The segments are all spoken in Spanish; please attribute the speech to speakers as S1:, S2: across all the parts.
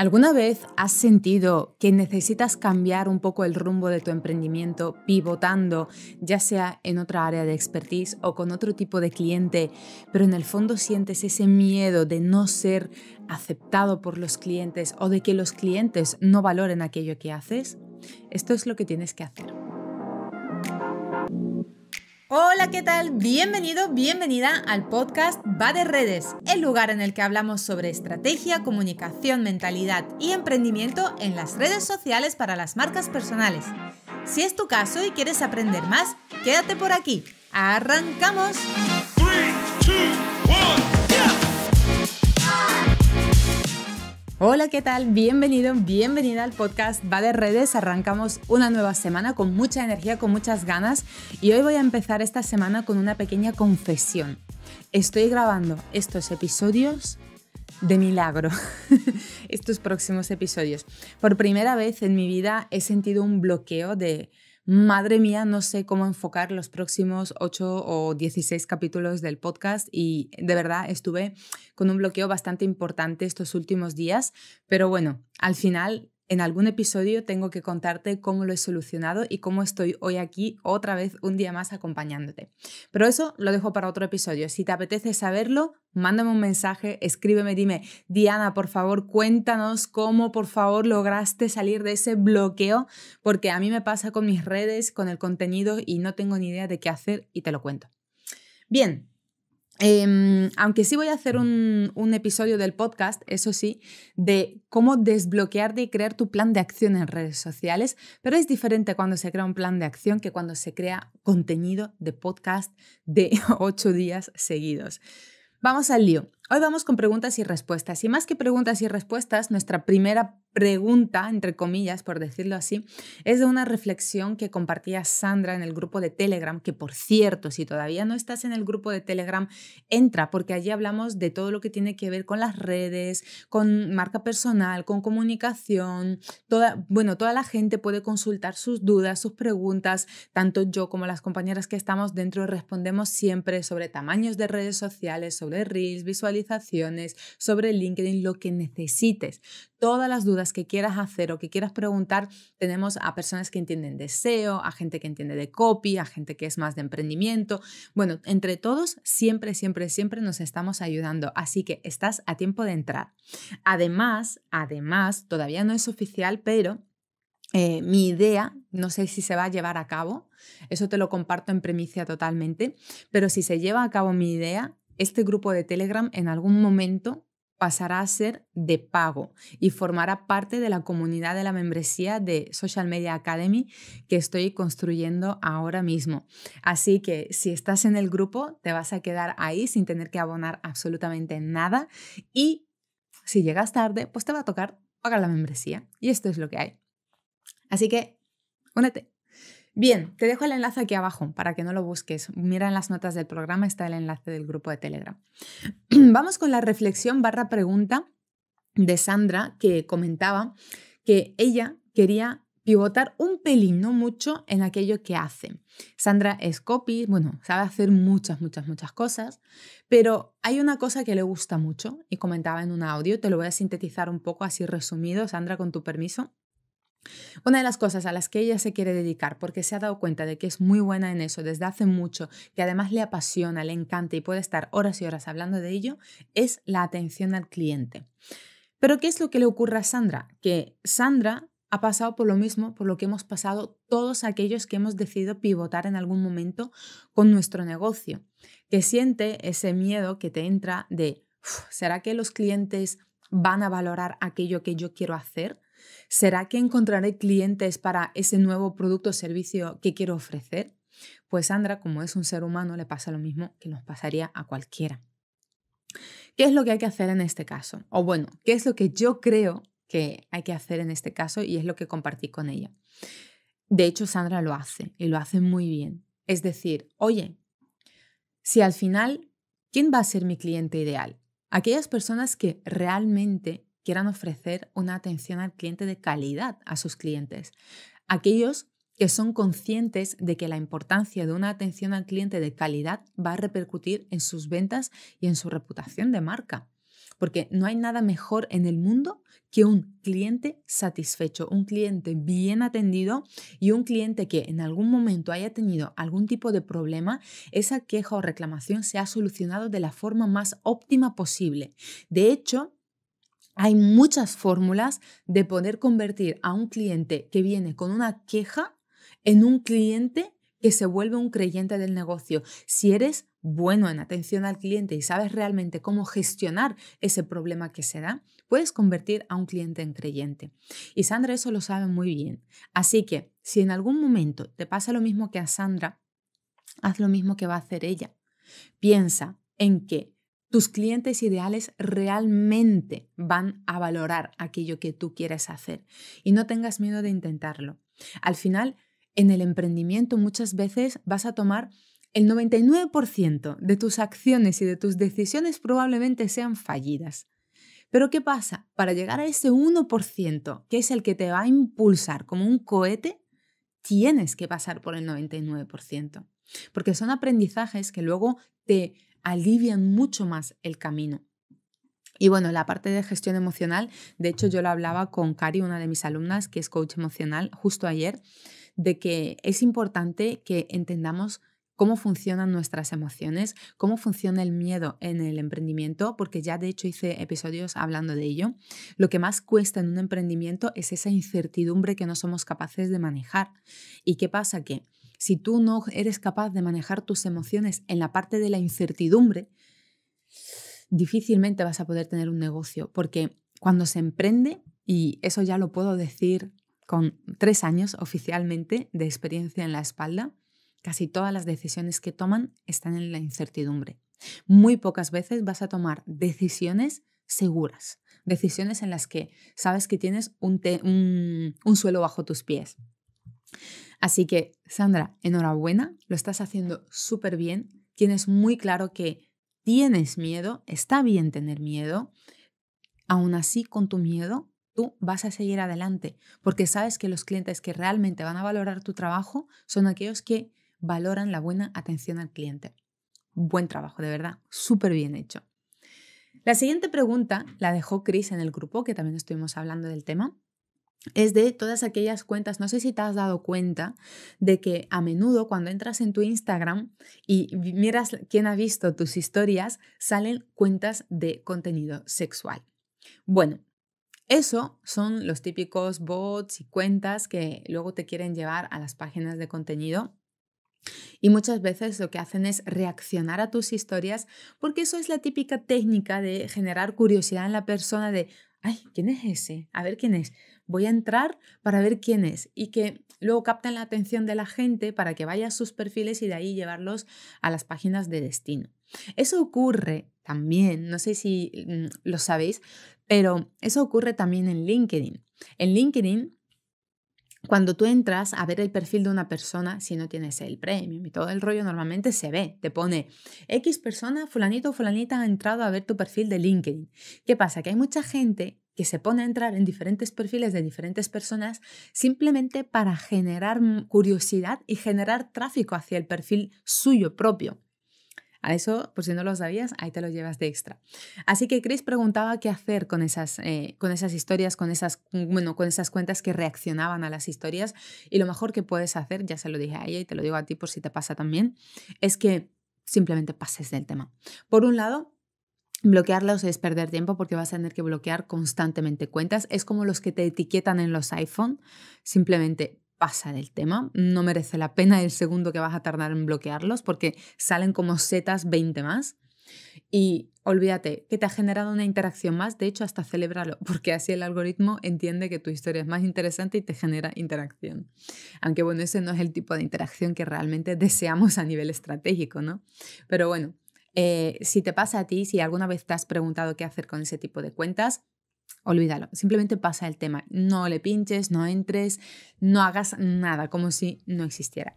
S1: ¿Alguna vez has sentido que necesitas cambiar un poco el rumbo de tu emprendimiento pivotando, ya sea en otra área de expertise o con otro tipo de cliente, pero en el fondo sientes ese miedo de no ser aceptado por los clientes o de que los clientes no valoren aquello que haces? Esto es lo que tienes que hacer. Hola, ¿qué tal? Bienvenido, bienvenida al podcast Va de Redes, el lugar en el que hablamos sobre estrategia, comunicación, mentalidad y emprendimiento en las redes sociales para las marcas personales. Si es tu caso y quieres aprender más, quédate por aquí. ¡Arrancamos! Hola, ¿qué tal? Bienvenido, bienvenida al podcast Va de Redes. Arrancamos una nueva semana con mucha energía, con muchas ganas y hoy voy a empezar esta semana con una pequeña confesión. Estoy grabando estos episodios de milagro, estos próximos episodios. Por primera vez en mi vida he sentido un bloqueo de madre mía, no sé cómo enfocar los próximos 8 o 16 capítulos del podcast y de verdad estuve con un bloqueo bastante importante estos últimos días, pero bueno, al final en algún episodio tengo que contarte cómo lo he solucionado y cómo estoy hoy aquí otra vez un día más acompañándote. Pero eso lo dejo para otro episodio. Si te apetece saberlo, mándame un mensaje, escríbeme, dime, Diana, por favor, cuéntanos cómo por favor lograste salir de ese bloqueo, porque a mí me pasa con mis redes, con el contenido y no tengo ni idea de qué hacer y te lo cuento. Bien, Em, aunque sí voy a hacer un, un, episodio del podcast, eso sí, de cómo desbloquearte y crear tu plan de acción en redes sociales, pero es diferente cuando se crea un plan de acción que cuando se crea contenido de podcast de ocho días seguidos. Vamos al lío. Hoy vamos con preguntas y respuestas. Y más que preguntas y respuestas, nuestra primera pregunta, entre comillas, por decirlo así, es de una reflexión que compartía Sandra en el grupo de Telegram, que por cierto, si todavía no estás en el grupo de Telegram, entra, porque allí hablamos de todo lo que tiene que ver con las redes, con marca personal, con comunicación, toda, bueno, toda la gente puede consultar sus dudas, sus preguntas, tanto yo como las compañeras que estamos dentro respondemos siempre sobre tamaños de redes sociales, sobre reels, visualizaciones, sobre LinkedIn, lo que necesites. Todas las dudas las que quieras hacer o que quieras preguntar, tenemos a personas que entienden de SEO, a gente que entiende de copy, a gente que es más de emprendimiento. Bueno, entre todos, siempre, siempre, siempre nos estamos ayudando. Así que estás a tiempo de entrar. Además, además, todavía no es oficial, pero eh, mi idea, no sé si se va a llevar a cabo, eso te lo comparto en premicia totalmente, pero si se lleva a cabo mi idea, este grupo de Telegram en algún momento pasará a ser de pago y formará parte de la comunidad de la membresía de Social Media Academy que estoy construyendo ahora mismo. Así que si estás en el grupo, te vas a quedar ahí sin tener que abonar absolutamente nada y si llegas tarde, pues te va a tocar pagar la membresía. Y esto es lo que hay. Así que, únete. Bien, te dejo el enlace aquí abajo para que no lo busques. Mira en las notas del programa, está el enlace del grupo de Telegram. Vamos con la reflexión barra pregunta de Sandra que comentaba que ella quería pivotar un pelín, no mucho, en aquello que hace. Sandra es copy, bueno, sabe hacer muchas, muchas, muchas cosas, pero hay una cosa que le gusta mucho y comentaba en un audio, te lo voy a sintetizar un poco así resumido, Sandra, con tu permiso. Una de las cosas a las que ella se quiere dedicar, porque se ha dado cuenta de que es muy buena en eso desde hace mucho, que además le apasiona, le encanta y puede estar horas y horas hablando de ello, es la atención al cliente. Pero ¿qué es lo que le ocurre a Sandra? Que Sandra ha pasado por lo mismo, por lo que hemos pasado todos aquellos que hemos decidido pivotar en algún momento con nuestro negocio, que siente ese miedo que te entra de, ¿será que los clientes van a valorar aquello que yo quiero hacer? ¿Será que encontraré clientes para ese nuevo producto o servicio que quiero ofrecer? Pues Sandra, como es un ser humano, le pasa lo mismo que nos pasaría a cualquiera. ¿Qué es lo que hay que hacer en este caso? O bueno, ¿qué es lo que yo creo que hay que hacer en este caso y es lo que compartí con ella? De hecho, Sandra lo hace y lo hace muy bien. Es decir, oye, si al final, ¿quién va a ser mi cliente ideal? Aquellas personas que realmente quieran ofrecer una atención al cliente de calidad a sus clientes. Aquellos que son conscientes de que la importancia de una atención al cliente de calidad va a repercutir en sus ventas y en su reputación de marca. Porque no hay nada mejor en el mundo que un cliente satisfecho, un cliente bien atendido y un cliente que en algún momento haya tenido algún tipo de problema, esa queja o reclamación se ha solucionado de la forma más óptima posible. De hecho, hay muchas fórmulas de poder convertir a un cliente que viene con una queja en un cliente que se vuelve un creyente del negocio. Si eres bueno en atención al cliente y sabes realmente cómo gestionar ese problema que se da, puedes convertir a un cliente en creyente. Y Sandra eso lo sabe muy bien. Así que si en algún momento te pasa lo mismo que a Sandra, haz lo mismo que va a hacer ella. Piensa en que tus clientes ideales realmente van a valorar aquello que tú quieres hacer y no tengas miedo de intentarlo. Al final, en el emprendimiento muchas veces vas a tomar el 99% de tus acciones y de tus decisiones probablemente sean fallidas. Pero ¿qué pasa? Para llegar a ese 1%, que es el que te va a impulsar como un cohete, tienes que pasar por el 99%, porque son aprendizajes que luego te alivian mucho más el camino. Y bueno, la parte de gestión emocional, de hecho yo lo hablaba con Cari, una de mis alumnas, que es coach emocional, justo ayer, de que es importante que entendamos cómo funcionan nuestras emociones, cómo funciona el miedo en el emprendimiento, porque ya de hecho hice episodios hablando de ello. Lo que más cuesta en un emprendimiento es esa incertidumbre que no somos capaces de manejar. ¿Y qué pasa? Que si tú no eres capaz de manejar tus emociones en la parte de la incertidumbre, difícilmente vas a poder tener un negocio, porque cuando se emprende, y eso ya lo puedo decir con tres años oficialmente de experiencia en la espalda, casi todas las decisiones que toman están en la incertidumbre. Muy pocas veces vas a tomar decisiones seguras, decisiones en las que sabes que tienes un, un, suelo bajo tus pies. Así que, Sandra, enhorabuena, lo estás haciendo súper bien, tienes muy claro que tienes miedo, está bien tener miedo, aún así con tu miedo tú vas a seguir adelante porque sabes que los clientes que realmente van a valorar tu trabajo son aquellos que valoran la buena atención al cliente. Buen trabajo, de verdad, súper bien hecho. La siguiente pregunta la dejó Chris en el grupo, que también estuvimos hablando del tema, es de todas aquellas cuentas, no sé si te has dado cuenta de que a menudo cuando entras en tu Instagram y miras quién ha visto tus historias, salen cuentas de contenido sexual. Bueno, eso son los típicos bots y cuentas que luego te quieren llevar a las páginas de contenido. Y muchas veces lo que hacen es reaccionar a tus historias porque eso es la típica técnica de generar curiosidad en la persona de, ay, ¿quién es ese? A ver quién es. Voy a entrar para ver quién es. Y que luego capten la atención de la gente para que vaya a sus perfiles y de ahí llevarlos a las páginas de destino. Eso ocurre también, no sé si mm, lo sabéis, pero eso ocurre también en LinkedIn. En LinkedIn cuando tú entras a ver el perfil de una persona, si no tienes el premium y todo el rollo, normalmente se ve, te pone X persona, fulanito o fulanita ha entrado a ver tu perfil de LinkedIn. ¿Qué pasa? Que hay mucha gente que se pone a entrar en diferentes perfiles de diferentes personas simplemente para generar curiosidad y generar tráfico hacia el perfil suyo propio. A eso, por si no lo sabías, ahí te lo llevas de extra. Así que Chris preguntaba qué hacer con esas, eh, con esas historias, con esas, bueno, con esas cuentas que reaccionaban a las historias. Y lo mejor que puedes hacer, ya se lo dije a ella y te lo digo a ti por si te pasa también, es que simplemente pases del tema. Por un lado, Bloquearlos es perder tiempo porque vas a tener que bloquear constantemente cuentas. Es como los que te etiquetan en los iPhone. Simplemente pasa del tema, no merece la pena el segundo que vas a tardar en bloquearlos porque salen como setas 20 más. Y olvídate que te ha generado una interacción más, de hecho hasta celebrarlo porque así el algoritmo entiende que tu historia es más interesante y te genera interacción. Aunque bueno, ese no es el tipo de interacción que realmente deseamos a nivel estratégico, ¿no? Pero bueno, eh, si te pasa a ti, si alguna vez te has preguntado qué hacer con ese tipo de cuentas, olvídalo, simplemente pasa el tema, no le pinches, no entres, no hagas nada, como si no existiera.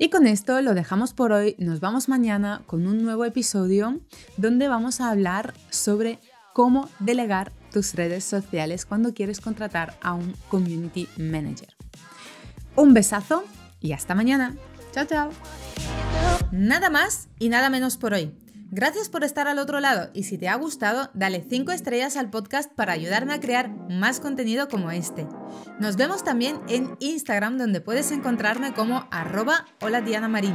S1: Y con esto lo dejamos por hoy, nos vamos mañana con un nuevo episodio donde vamos a hablar sobre cómo delegar tus redes sociales cuando quieres contratar a un community manager. Un besazo y hasta mañana. Chao, chao. Nada más y nada menos por hoy. Gracias por estar al otro lado y si te ha gustado, dale 5 estrellas al podcast para ayudarme a crear más contenido como este. Nos vemos también en Instagram donde puedes encontrarme como arroba hola Diana Marín.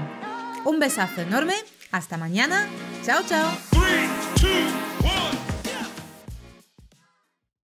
S1: Un besazo enorme, hasta mañana, chao chao.